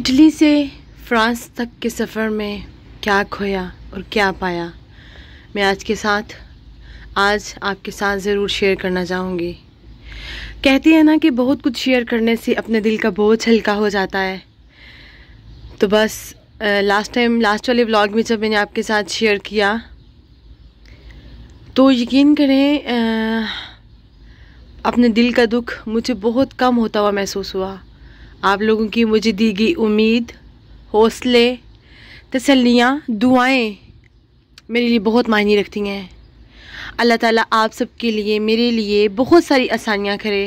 Italy से France तक के सफ़र में क्या खोया और क्या पाया मैं आज के साथ आज आपके साथ ज़रूर शेयर करना चाहूँगी कहती है ना कि बहुत कुछ शेयर करने से अपने दिल का बोझ हल्का हो जाता है तो बस लास्ट टाइम लास्ट वाले व्लॉग में जब मैंने आपके साथ शेयर किया तो यकीन करें आ, अपने दिल का दुख मुझे बहुत कम होता हुआ महसूस हुआ आप लोगों की मुझे दी गई उम्मीद हौसले तसलियाँ दुआएं मेरे लिए बहुत मायने रखती हैं अल्लाह ताला आप सब के लिए मेरे लिए बहुत सारी आसानियाँ करे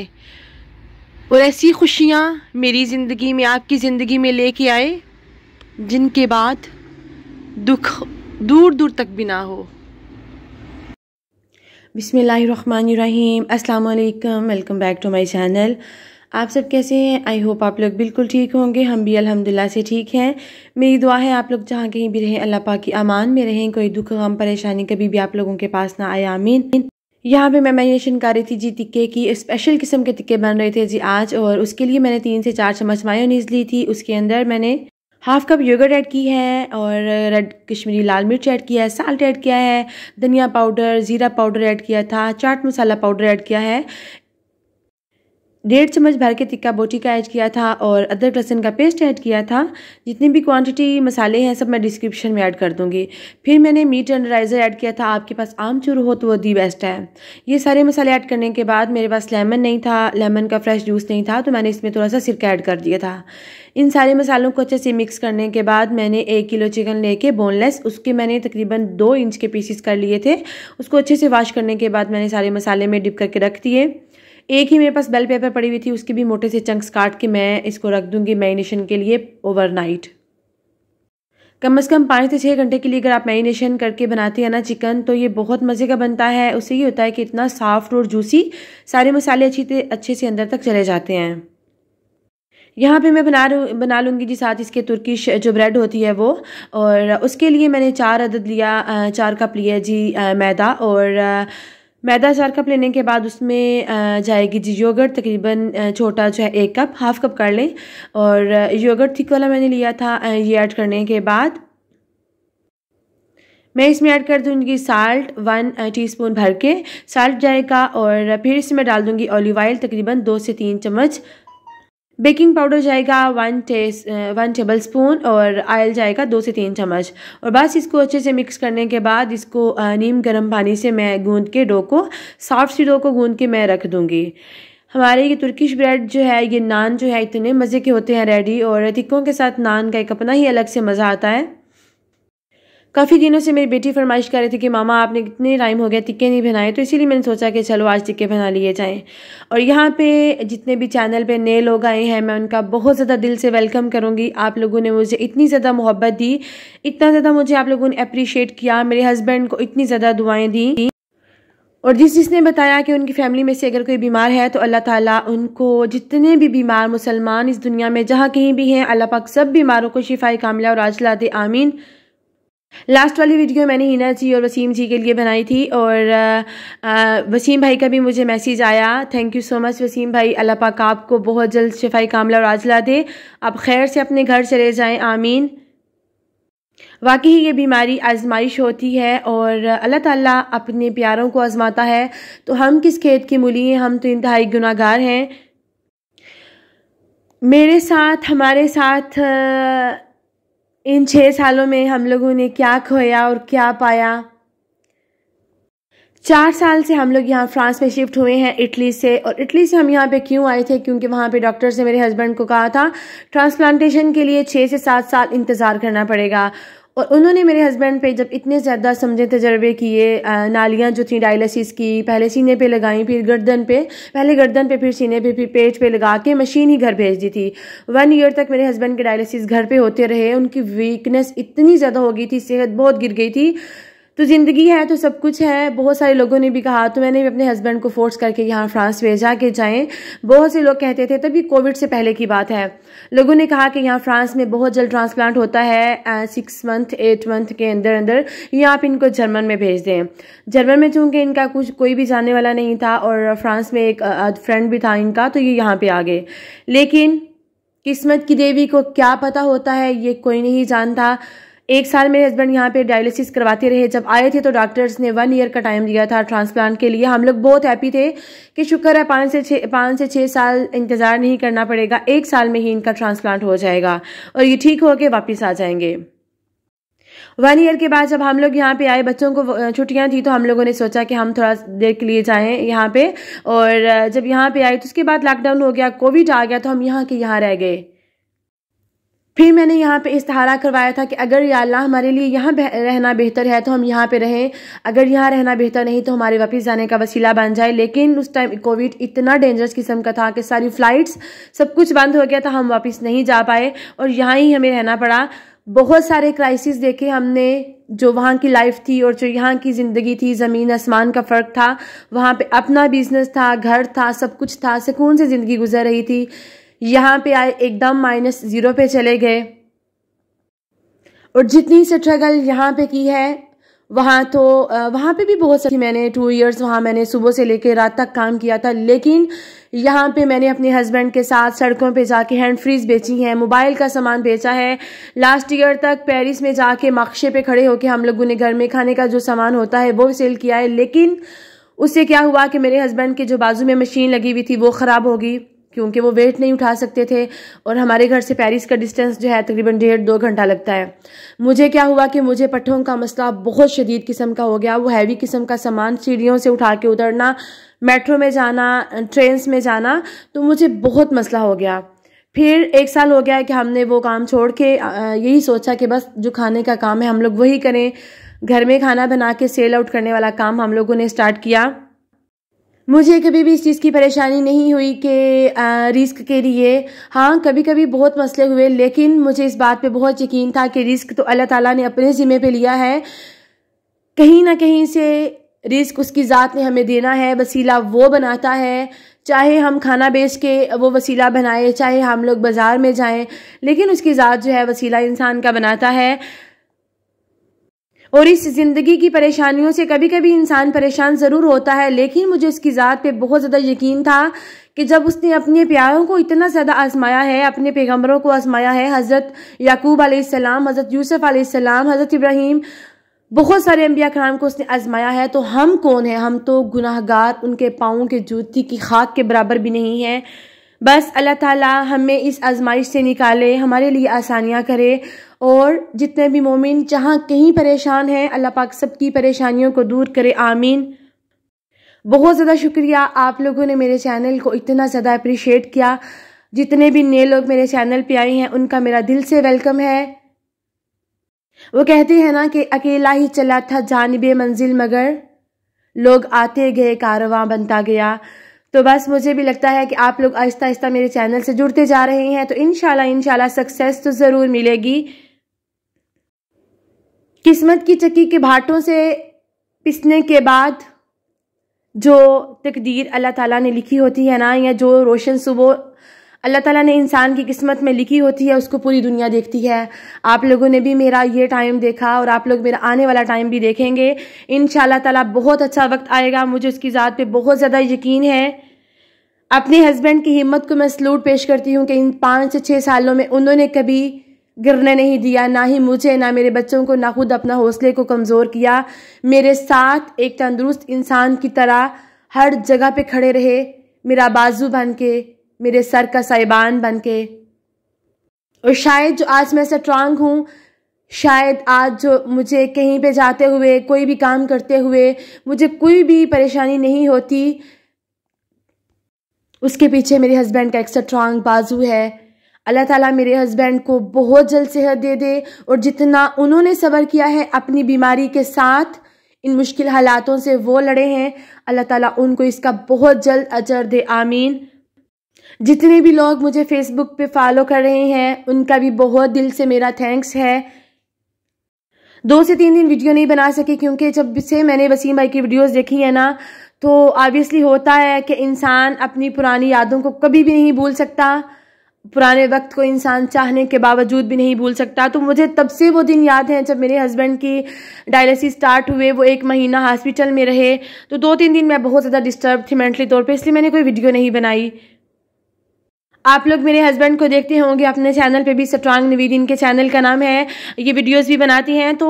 और ऐसी खुशियाँ मेरी ज़िंदगी में आपकी ज़िंदगी में लेके आए जिनके बाद दुख दूर दूर तक भी ना हो बिसमीम अल्लाम welcome back to my channel आप सब कैसे हैं आई होप आप लोग बिल्कुल ठीक होंगे हम भी अल्हम्दुलिल्लाह से ठीक हैं मेरी दुआ है आप लोग जहाँ कहीं भी रहें अल्लाह पाक की अमान में रहें कोई दुख गम परेशानी कभी भी आप लोगों के पास ना आए आमीन यहाँ पे मैं मैरिनेशन कर रही थी जी टिक्के की स्पेशल किस्म के टिक्के बन रहे थे जी आज और उसके लिए मैंने तीन से चार चम्मच मायोनीज ली थी उसके अंदर मैंने हाफ कप योगर्ट ऐड की है और रेड कश्मीरी लाल मिर्च ऐड किया है साल्ट ऐड किया है धनिया पाउडर ज़ीरा पाउडर ऐड किया था चाट मसाला पाउडर ऐड किया है डेढ़ चम्मच भर के तिक्का बोटी का ऐड किया था और अदरक लहसन का पेस्ट ऐड किया था जितनी भी क्वांटिटी मसाले हैं सब मैं डिस्क्रिप्शन में ऐड कर दूंगी फिर मैंने मीट एंडराइज़र ऐड किया था आपके पास आमचूर हो तो वो दी बेस्ट है ये सारे मसाले ऐड करने के बाद मेरे पास लेमन नहीं था लेमन का फ्रेश जूस नहीं था तो मैंने इसमें थोड़ा सा सिरका ऐड कर दिया था इन सारे मसालों को अच्छे से मिक्स करने के बाद मैंने एक किलो चिकन लेके बोनलेस उसके मैंने तकरीबन दो इंच के पीसीस कर लिए थे उसको अच्छे से वॉश करने के बाद मैंने सारे मसाले में डिप करके रख दिए एक ही मेरे पास बेल पेपर पड़ी हुई थी उसके भी मोटे से चंक्स काट के मैं इसको रख दूंगी मैरिनेशन के लिए ओवरनाइट कम से कम पाँच से छः घंटे के लिए अगर आप मैरिनेशन करके बनाते हैं ना चिकन तो ये बहुत मज़े का बनता है उससे ये होता है कि इतना सॉफ्ट और जूसी सारे मसाले अच्छी से अच्छे से अंदर तक चले जाते हैं यहाँ पे मैं बना बना लूँगी जी साथ इसके तुर्किश जो ब्रेड होती है वो और उसके लिए मैंने चार अदद लिया चार कप लिया जी मैदा और मैदा चार कप लेने के बाद उसमें जाएगी जी योगर्ट तकरीबन छोटा जो है एक कप हाफ कप कर लें और योगर्ट थिक वाला मैंने लिया था ये ऐड करने के बाद मैं इसमें ऐड कर दूंगी साल्ट वन टीस्पून भर के साल्ट जाएगा और फिर इसमें डाल दूंगी ऑलिव ऑयल तकरीबन दो से तीन चम्मच बेकिंग पाउडर जाएगा one test one tablespoon और आयल जाएगा दो से तीन चम्मच और बस इसको अच्छे से मिक्स करने के बाद इसको नीम गर्म पानी से मैं गूंद के डो को सॉफ्ट सी डो को गूंद के मैं रख दूँगी हमारे ये तुर्किश ब्रेड जो है ये नान जो है इतने मज़े के होते हैं रेडी और तिक्कों के साथ नान का एक अपना ही अलग से मज़ा आता है काफ़ी दिनों से मेरी बेटी फरमाइश कर रही थी कि मामा आपने कितने टाइम हो गया टिक्के नहीं बनाए तो इसीलिए मैंने सोचा कि चलो आज टिक्के बना लिए जाएँ और यहाँ पे जितने भी चैनल पे नए लोग आए हैं मैं उनका बहुत ज़्यादा दिल से वेलकम करूँगी आप लोगों ने मुझे इतनी ज़्यादा मोहब्बत दी इतना ज़्यादा मुझे आप लोगों ने अप्रिशिएट किया मेरे हस्बैंड को इतनी ज़्यादा दुआएँ दी और जिस जिसने बताया कि उनकी फैमिली में से अगर कोई बीमार है तो अल्लाह ताला उनको जितने भी बीमार मुसलमान इस दुनिया में जहाँ कहीं भी हैं अल्लाह पाक सब बीमारों को शिफाई कामला और आज ला दे आमीन लास्ट वाली वीडियो मैंने हिना जी और वसीम जी के लिए बनाई थी और आ, वसीम भाई का भी मुझे मैसेज आया thank you so much Waseem भाई अल्लाह पाक आपको बहुत जल्द शिफाई कामला और आजला दे आप खैर से अपने घर चले जाएं आमीन वाकई ये बीमारी आजमाइश होती है और अल्लाह ताला अपने प्यारों को आजमाता है तो हम किस खेत की मूली हैं हम तो इंतहाई गुनागार हैं मेरे साथ हमारे साथ इन छः सालों में हम लोगों ने क्या खोया और क्या पाया चार साल से हम लोग यहाँ फ्रांस में शिफ्ट हुए हैं इटली से और इटली से हम यहाँ पे क्यों आए थे क्योंकि वहाँ पे डॉक्टर्स ने मेरे हस्बैंड को कहा था ट्रांसप्लांटेशन के लिए छः से सात साल इंतज़ार करना पड़ेगा और उन्होंने मेरे हस्बैंड पे जब इतने ज़्यादा समझे तजर्बे किए नालियाँ जो थी डायलिसिस की पहले सीने पे लगाई फिर गर्दन पे पहले गर्दन पे फिर सीने पे फिर पेट पे लगा के मशीन ही घर भेज दी थी वन ईयर तक मेरे हस्बैंड के डायलिसिस घर पे होते रहे उनकी वीकनेस इतनी ज़्यादा हो गई थी सेहत बहुत गिर गई थी तो ज़िंदगी है तो सब कुछ है बहुत सारे लोगों ने भी कहा तो मैंने भी अपने हस्बैंड को फोर्स करके यहाँ फ्रांस भेजा के जाएं बहुत से लोग कहते थे तभी कोविड से पहले की बात है लोगों ने कहा कि यहाँ फ्रांस में बहुत जल्द ट्रांसप्लांट होता है सिक्स मंथ एट मंथ के अंदर अंदर या आप इनको जर्मन में भेज दें जर्मन में चूँकि इनका कुछ कोई भी जाने वाला नहीं था और फ्रांस में एक फ्रेंड भी था इनका तो ये यहाँ पर आ गए लेकिन किस्मत की देवी को क्या पता होता है ये कोई नहीं जानता एक साल मेरे हस्बैंड यहाँ पे डायलिसिस करवाते रहे जब आए थे तो डॉक्टर्स ने वन ईयर का टाइम दिया था ट्रांसप्लांट के लिए हम लोग बहुत हैप्पी थे कि शुक्र है पाँच से छः पाँच से छः साल इंतज़ार नहीं करना पड़ेगा एक साल में ही इनका ट्रांसप्लांट हो जाएगा और ये ठीक होकर वापस आ जाएंगे वन ईयर के बाद जब हम लोग यहाँ पे आए बच्चों को छुट्टियाँ थी तो हम लोगों ने सोचा कि हम थोड़ा देर के लिए जाएँ यहाँ पे और जब यहाँ पे आए तो उसके बाद लॉकडाउन हो गया कोविड आ गया तो हम यहाँ के यहाँ रह गए फिर मैंने यहाँ पे इस्तारा करवाया था कि अगर या अल्लाह हमारे लिए यहाँ रहना बेहतर है तो हम यहाँ पे रहें अगर यहाँ रहना बेहतर नहीं तो हमारे वापस जाने का वसीला बन जाए लेकिन उस टाइम कोविड इतना डेंजरस किस्म का था कि सारी फ़्लाइट्स सब कुछ बंद हो गया था हम वापस नहीं जा पाए और यहाँ ही हमें रहना पड़ा बहुत सारे क्राइसिस देखे हमने जो वहाँ की लाइफ थी और जो यहाँ की ज़िंदगी थी ज़मीन आसमान का फ़र्क था वहाँ पर अपना बिजनेस था घर था सब कुछ था सुकून से ज़िंदगी गुजर रही थी यहाँ पे आए एकदम माइनस ज़ीरो पे चले गए और जितनी स्ट्रगल यहाँ पे की है वहाँ तो वहाँ पे भी बहुत सारी मैंने टू इयर्स वहाँ मैंने सुबह से लेकर रात तक काम किया था लेकिन यहाँ पे मैंने अपने हस्बैंड के साथ सड़कों पे जाके हैंड फ्रीज बेची है मोबाइल का सामान बेचा है लास्ट ईयर तक पेरिस में जाके मक्शे पे खड़े होके हम लोगों ने घर में खाने का जो सामान होता है वो सेल किया है लेकिन उससे क्या हुआ कि मेरे हस्बैंड के जो बाजू में मशीन लगी हुई थी वो ख़राब होगी क्योंकि वो वेट नहीं उठा सकते थे और हमारे घर से पेरिस का डिस्टेंस जो है तकरीबन डेढ़ दो घंटा लगता है मुझे क्या हुआ कि मुझे पट्ठों का मसला बहुत शदीद किस्म का हो गया वो हैवी किस्म का सामान सीढ़ियों से उठा के उतरना मेट्रो में जाना ट्रेन में जाना तो मुझे बहुत मसला हो गया फिर एक साल हो गया है कि हमने वो काम छोड़ के यही सोचा कि बस जो खाने का काम है हम लोग वही करें घर में खाना बना के सेल आउट करने वाला काम हम लोगों ने स्टार्ट किया मुझे कभी भी इस चीज़ की परेशानी नहीं हुई कि रिस्क के लिए हाँ कभी कभी बहुत मसले हुए लेकिन मुझे इस बात पे बहुत यकीन था कि रिस्क तो अल्लाह ताला ने अपने ज़िम्मे पे लिया है कहीं ना कहीं से रिस्क उसकी ज़ात ने हमें देना है वसीला वो बनाता है चाहे हम खाना बेच के वो वसीला बनाए चाहे हम लोग बाज़ार में जाएँ लेकिन उसकी ज़ात जो है वसीला इंसान का बनाता है और इस ज़िंदगी की परेशानियों से कभी कभी इंसान परेशान ज़रूर होता है लेकिन मुझे उसकी ज़ात पे बहुत ज़्यादा यकीन था कि जब उसने अपने प्यारों को इतना ज़्यादा आजमाया है अपने पैगम्बरों को आजमाया है हज़रत याकूब आसमाम हज़रत यूसफ आसमाम हज़रत इब्राहिम बहुत सारे अम्बिया कराम को उसने आजमाया है तो हम कौन है हम तो गुनाहगार उनके पाँव के जूती की खाक के बराबर भी नहीं हैं बस अल्लाह ताला हमें इस आजमाइश से निकाले हमारे लिए आसानियाँ करे और जितने भी मोमिन जहाँ कहीं परेशान हैं अल्लाह पाक सब की परेशानियों को दूर करे आमीन बहुत ज़्यादा शुक्रिया आप लोगों ने मेरे चैनल को इतना ज़्यादा अप्रिशिएट किया जितने भी नए लोग मेरे चैनल पर आए हैं उनका मेरा दिल से वेलकम है वो कहते हैं ना कि अकेला ही चला था जानब मंजिल मगर लोग आते गए कारवां बनता गया तो बस मुझे भी लगता है कि आप लोग आहिस्ता आहिस्ता मेरे चैनल से जुड़ते जा रहे हैं तो इनशाला इनशाला सक्सेस तो ज़रूर मिलेगी किस्मत की चक्की के भाटों से पिसने के बाद जो तकदीर अल्लाह ताला ने लिखी होती है ना या जो रोशन सुबह अल्लाह ताला ने इंसान की किस्मत में लिखी होती है उसको पूरी दुनिया देखती है आप लोगों ने भी मेरा ये टाइम देखा और आप लोग मेरा आने वाला टाइम भी देखेंगे इन ताला बहुत अच्छा वक्त आएगा मुझे उसकी ज़ात पे बहुत ज़्यादा यकीन है अपने हस्बैंड की हिम्मत को मैं सलूट पेश करती हूँ कि इन पाँच से छः सालों में उन्होंने कभी गिरने नहीं दिया ना ही मुझे ना मेरे बच्चों को ना खुद अपना हौसले को कमज़ोर किया मेरे साथ एक तंदुरुस्त इंसान की तरह हर जगह पे खड़े रहे मेरा बाजू बन के मेरे सर का साइबान बन के और शायद जो आज मैं स्ट्रांग हूँ शायद आज जो मुझे कहीं पे जाते हुए कोई भी काम करते हुए मुझे कोई भी परेशानी नहीं होती उसके पीछे मेरे हस्बैंड का एक स्ट्रांग बाजू है अल्लाह ताला मेरे हस्बैंड को बहुत जल्द सेहत दे दे और जितना उन्होंने सबर किया है अपनी बीमारी के साथ इन मुश्किल हालातों से वो लड़े हैं अल्लाह ताला उनको इसका बहुत जल्द अजर दे आमीन जितने भी लोग मुझे फेसबुक पे फॉलो कर रहे हैं उनका भी बहुत दिल से मेरा थैंक्स है दो से तीन दिन वीडियो नहीं बना सके क्योंकि जब से मैंने वसीम भाई की वीडियोज देखी है ना तो ऑब्वियसली होता है कि इंसान अपनी पुरानी यादों को कभी भी नहीं भूल सकता पुराने वक्त को इंसान चाहने के बावजूद भी नहीं भूल सकता तो मुझे तब से वो दिन याद हैं जब मेरे हस्बैंड की डायलिसिस स्टार्ट हुए वो एक महीना हॉस्पिटल में रहे तो दो तीन दिन मैं बहुत ज़्यादा डिस्टर्ब थी मेंटली तौर पे इसलिए मैंने कोई वीडियो नहीं बनाई आप लोग मेरे हस्बैंड को देखते होंगे अपने चैनल पे भी स्ट्रांग नवीद इनके चैनल का नाम है ये वीडियोस भी बनाती हैं तो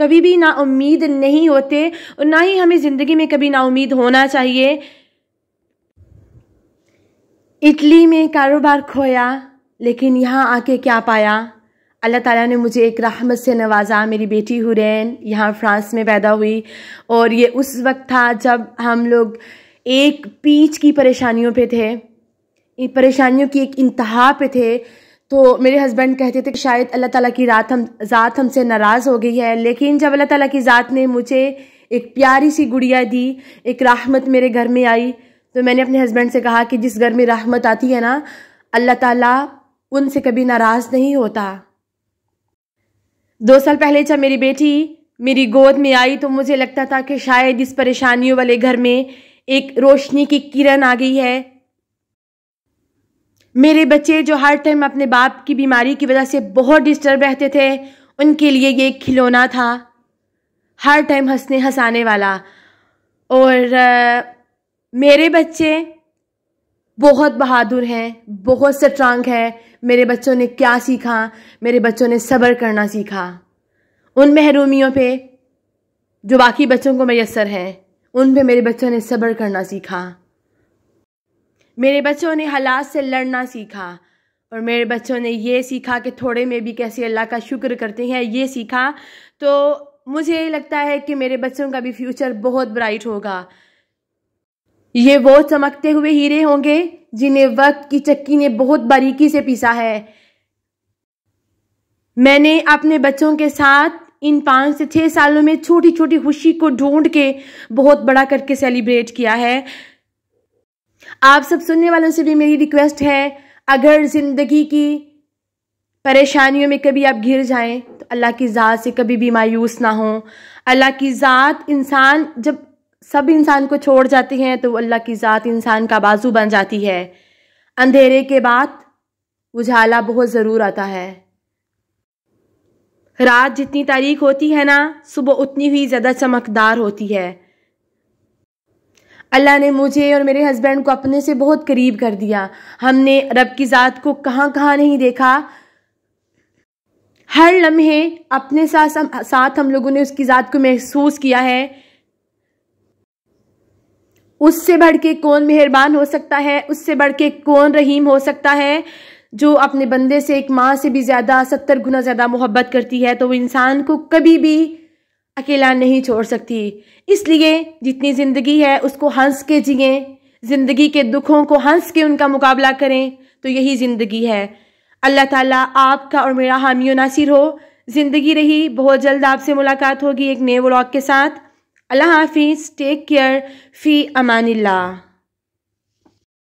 कभी भी ना उम्मीद नहीं होते और ना ही हमें ज़िंदगी में कभी ना उम्मीद होना चाहिए इटली में कारोबार खोया लेकिन यहाँ आके क्या पाया अल्लाह ताला ने मुझे एक रहमत से नवाजा मेरी बेटी हुरैन यहाँ फ्रांस में पैदा हुई और ये उस वक्त था जब हम लोग एक पीच की परेशानियों पर थे परेशानियों की एक इंतहा पे थे तो मेरे हस्बैंड कहते थे कि शायद अल्लाह ताला की रात हम ज़ात हमसे नाराज़ हो गई है लेकिन जब अल्लाह ताला की ज़ात ने मुझे एक प्यारी सी गुड़िया दी एक राहमत मेरे घर में आई तो मैंने अपने हस्बैंड से कहा कि जिस घर में राहमत आती है ना अल्लाह ताला उनसे कभी नाराज़ नहीं होता दो साल पहले जब मेरी बेटी मेरी गोद में आई तो मुझे लगता था कि शायद इस परेशानियों वाले घर में एक रोशनी की किरण आ गई है मेरे बच्चे जो हर टाइम अपने बाप की बीमारी की वजह से बहुत डिस्टर्ब रहते थे उनके लिए ये खिलौना था हर टाइम हंसने हंसाने वाला और आ, मेरे बच्चे बहुत बहादुर हैं बहुत स्ट्रांग हैं मेरे बच्चों ने क्या सीखा मेरे बच्चों ने सब्र करना सीखा उन महरूमियों पे जो बाकी बच्चों को मैसर हैं उन पे मेरे बच्चों ने सब्र करना सीखा मेरे बच्चों ने हालात से लड़ना सीखा और मेरे बच्चों ने ये सीखा कि थोड़े में भी कैसे अल्लाह का शुक्र करते हैं ये सीखा तो मुझे लगता है कि मेरे बच्चों का भी फ्यूचर बहुत ब्राइट होगा ये वो चमकते हुए हीरे होंगे जिन्हें वक्त की चक्की ने बहुत बारीकी से पीसा है मैंने अपने बच्चों के साथ इन पाँच से छः सालों में छोटी छोटी खुशी को ढूंढ के बहुत बड़ा करके सेलिब्रेट किया है आप सब सुनने वालों से भी मेरी रिक्वेस्ट है अगर ज़िंदगी की परेशानियों में कभी आप घिर जाएं तो अल्लाह की ज़ात से कभी भी मायूस ना हो अल्लाह की ज़ात इंसान जब सब इंसान को छोड़ जाते हैं तो अल्लाह की ज़ात इंसान का बाजू बन जाती है अंधेरे के बाद उजाला बहुत ज़रूर आता है रात जितनी तारीख होती है ना सुबह उतनी ही ज़्यादा चमकदार होती है अल्लाह ने मुझे और मेरे हस्बैंड को अपने से बहुत करीब कर दिया हमने रब की ज़ात को कहाँ कहाँ नहीं देखा हर लम्हे अपने साथ साथ हम लोगों ने उसकी ज़ात को महसूस किया है उससे बढ़ के कौन मेहरबान हो सकता है उससे बढ़ के कौन रहीम हो सकता है जो अपने बंदे से एक माँ से भी ज़्यादा सत्तर गुना ज़्यादा मोहब्बत करती है तो वो इंसान को कभी भी अकेला नहीं छोड़ सकती इसलिए जितनी ज़िंदगी है उसको हंस के जिए ज़िंदगी के दुखों को हंस के उनका मुकाबला करें तो यही ज़िंदगी है अल्लाह ताला आपका और मेरा हामी नासिर हो ज़िंदगी रही बहुत जल्द आपसे मुलाकात होगी एक नए व्लॉग के साथ अल्लाह हाफिज़ टेक केयर फ़ी अमानिल्ला